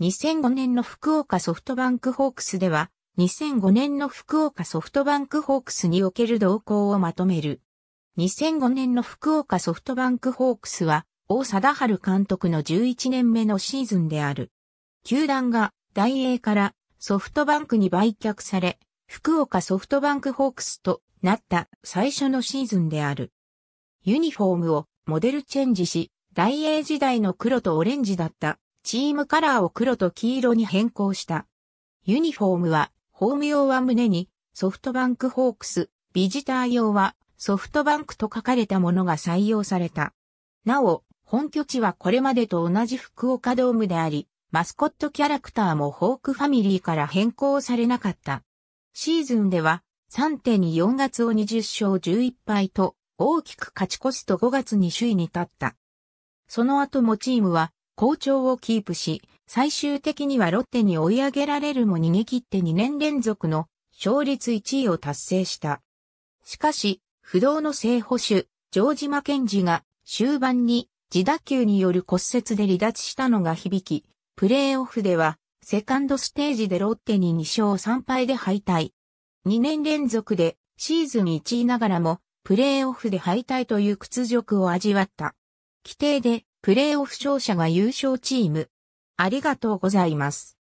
2005年の福岡ソフトバンクホークスでは、2005年の福岡ソフトバンクホークスにおける動向をまとめる。2005年の福岡ソフトバンクホークスは、大貞治監督の11年目のシーズンである。球団が大英からソフトバンクに売却され、福岡ソフトバンクホークスとなった最初のシーズンである。ユニフォームをモデルチェンジし、大英時代の黒とオレンジだったチームカラーを黒と黄色に変更した。ユニフォームは、ホーム用は胸に、ソフトバンクホークス、ビジター用は、ソフトバンクと書かれたものが採用された。なお、本拠地はこれまでと同じ福岡ドームであり、マスコットキャラクターもホークファミリーから変更されなかった。シーズンでは、3.24月を20勝11敗と、大きく勝ち越すと5月に首位に立った。その後もチームは、好調をキープし、最終的にはロッテに追い上げられるも逃げ切って2年連続の勝率1位を達成した。しかし、不動の正捕手、ジョージ・マケンジが終盤に自打球による骨折で離脱したのが響き、プレーオフではセカンドステージでロッテに2勝3敗で敗退。2年連続でシーズン1位ながらもプレーオフで敗退という屈辱を味わった。規定でプレーオフ勝者が優勝チーム。ありがとうございます。